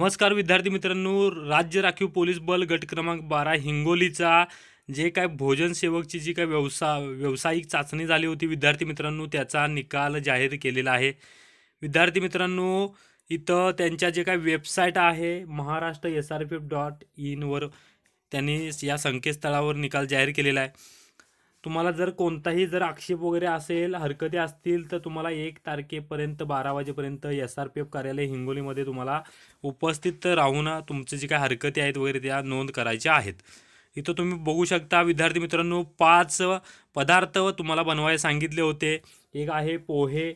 नमस्कार विद्यार्थी मित्रांनो राज्य राखीव पोलीस बल गट क्रमांक बारा हिंगोलीचा जे काय भोजन सेवकची जी काय व्यवसा व्यावसायिक चाचणी झाली होती विद्यार्थी मित्रांनो त्याचा निकाल जाहीर केलेला आहे विद्यार्थी मित्रांनो इथं त्यांच्या जे काय वेबसाईट आहे Maharashtra S R P F dot इनवर त्यांनी या संकेतस्थळावर निकाल जाहीर केलेला आहे तुम्हाला जर कोणताही जर आक्षेप वगैरे असेल हरकती असतील तर तुम्हाला एक तारखेपर्यंत बारा वाजेपर्यंत एस आर पी एफ कार्यालय हिंगोलीमध्ये तुम्हाला उपस्थित राहून तुमचे जे काही हरकती आहेत वगैरे त्या नोंद करायच्या आहेत इथं तुम्ही बघू शकता विद्यार्थी मित्रांनो पाच पदार्थ तुम्हाला बनवायला सांगितले होते एक आहे पोहे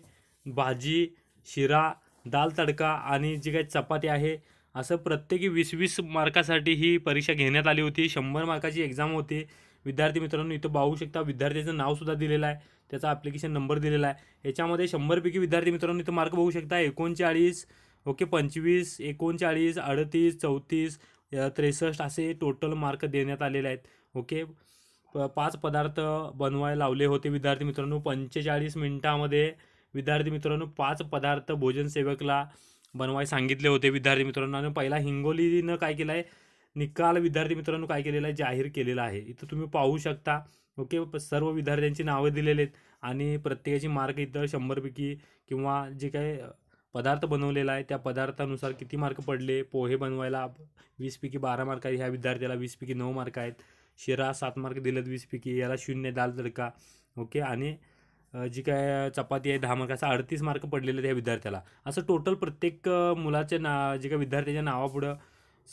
भाजी शिरा दाल तडका आणि जी काही चपाती आहे असं प्रत्येकी वीस वीस मार्कासाठी ही परीक्षा घेण्यात आली होती शंभर मार्काची एक्झाम होती विद्यार्थी मित्रांनो इथं पाहू शकता विद्यार्थ्याचं नावसुद्धा दिलेलं आहे त्याचा ॲप्लिकेशन नंबर दिलेला आहे याच्यामध्ये शंभरपैकी विद्यार्थी मित्रांनो इथं मार्क बघू शकता एकोणचाळीस ओके पंचवीस एकोणचाळीस अडतीस चौतीस त्रेसष्ट असे टोटल मार्क देण्यात आलेले आहेत ओके प पाच पदार्थ बनवायला लावले होते विद्यार्थी मित्रांनो पंचेचाळीस मिनिटामध्ये विद्यार्थी मित्रांनो पाच पदार्थ भोजन सेवकला बनवाय सांगितले होते विद्यार्थी मित्रांनो आणि पहिला हिंगोलीनं काय केलं आहे निकाल विद्यार्थी मित्रांनो काय केलेला आहे जाहीर केलेला आहे इथं तुम्ही पाहू शकता ओके सर्व विद्यार्थ्यांची नावं दिलेली आहेत आणि प्रत्येकाची मार्क इथं शंभरपैकी किंवा जे काय पदार्थ बनवलेला आहे त्या पदार्थानुसार किती मार्क पडले पोहे बनवायला वीसपैकी बारा मार्क आहे ह्या विद्यार्थ्याला वीसपैकी नऊ मार्क आहेत शिरा सात मार्क दिलेत वीसपैकी याला शून्य दाल तडका ओके आणि जी काय चपाती आहे दहा मार्काचा अडतीस मार्क पडलेले आहेत ह्या विद्यार्थ्याला असं टोटल प्रत्येक मुलाच्या ना जे काय विद्यार्थ्याच्या नावापुढं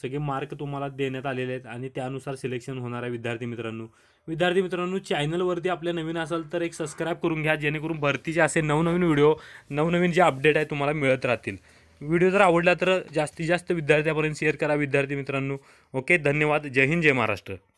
सगळे मार्क तुम्हाला देण्यात आलेले आहेत आणि त्यानुसार सिलेक्शन होणार आहे विद्यार्थी मित्रांनो विद्यार्थी मित्रांनो चॅनलवरती आपल्या नवीन असाल तर एक सबस्क्राईब करून घ्या जेणेकरून भरतीचे असे नवनवीन व्हिडिओ नवनवीन जे अपडेट आहे तुम्हाला मिळत राहतील व्हिडिओ जर आवडला तर जास्तीत जास्त विद्यार्थ्यापर्यंत शेअर करा विद्यार्थी मित्रांनो ओके धन्यवाद जय हिंद जय महाराष्ट्र